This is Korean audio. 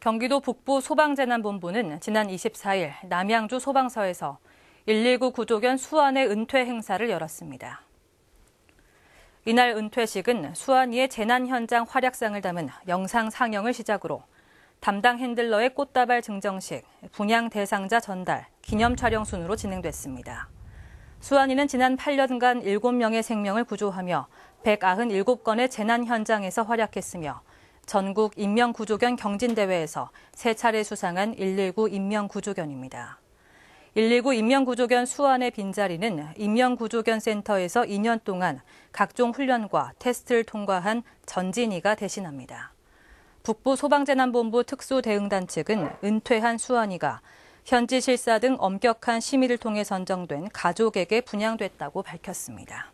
경기도 북부 소방재난본부는 지난 24일 남양주 소방서에서 119 구조견 수환의 은퇴 행사를 열었습니다. 이날 은퇴식은 수환이의 재난 현장 활약상을 담은 영상 상영을 시작으로 담당 핸들러의 꽃다발 증정식, 분양 대상자 전달, 기념 촬영 순으로 진행됐습니다. 수환이는 지난 8년간 7명의 생명을 구조하며 197건의 재난 현장에서 활약했으며 전국 인명구조견 경진대회에서 세 차례 수상한 119 인명구조견입니다. 119 인명구조견 수완의 빈자리는 인명구조견센터에서 2년 동안 각종 훈련과 테스트를 통과한 전진이가 대신합니다. 북부 소방재난본부 특수대응단 측은 은퇴한 수완이가 현지 실사 등 엄격한 심의를 통해 선정된 가족에게 분양됐다고 밝혔습니다.